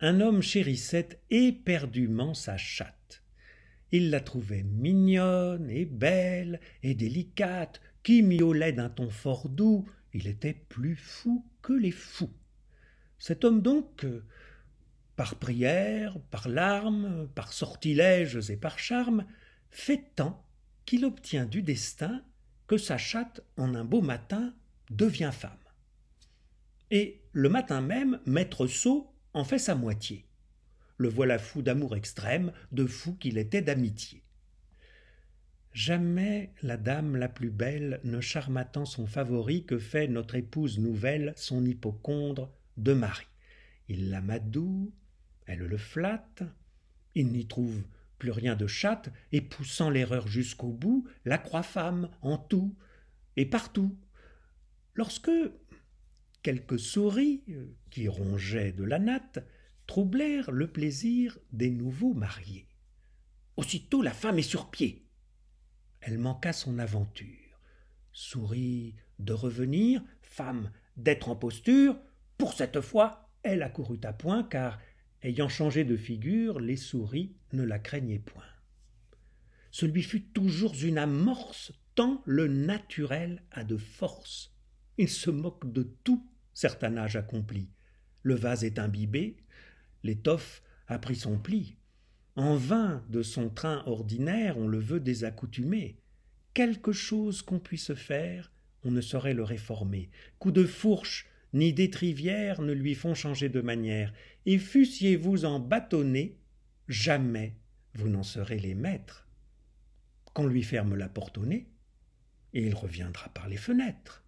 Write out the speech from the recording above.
un homme chérissait éperdument sa chatte. Il la trouvait mignonne et belle et délicate, qui miaulait d'un ton fort doux, il était plus fou que les fous. Cet homme donc, par prières, par larmes, par sortilèges et par charmes, fait tant qu'il obtient du destin que sa chatte, en un beau matin, devient femme. Et le matin même, maître sot en fait sa moitié. Le voilà fou d'amour extrême, de fou qu'il était d'amitié. Jamais la dame la plus belle ne charma tant son favori que fait notre épouse nouvelle son hypocondre de mari. Il la madoue, elle le flatte, il n'y trouve plus rien de chatte, et poussant l'erreur jusqu'au bout, la croit femme en tout et partout. Lorsque, Quelques souris, euh, qui rongeaient de la natte, troublèrent le plaisir des nouveaux mariés. Aussitôt la femme est sur pied. Elle manqua son aventure. Souris de revenir, femme d'être en posture, pour cette fois, elle accourut à point, car, ayant changé de figure, les souris ne la craignaient point. Ce lui fut toujours une amorce, tant le naturel a de force il se moque de tout certain âge accompli. Le vase est imbibé, l'étoffe a pris son pli. En vain de son train ordinaire on le veut désaccoutumé. Quelque chose qu'on puisse faire, on ne saurait le réformer. Coups de fourche ni d'étrivière ne lui font changer de manière, et fussiez-vous en bâtonné, jamais vous n'en serez les maîtres. Qu'on lui ferme la porte au nez, et il reviendra par les fenêtres.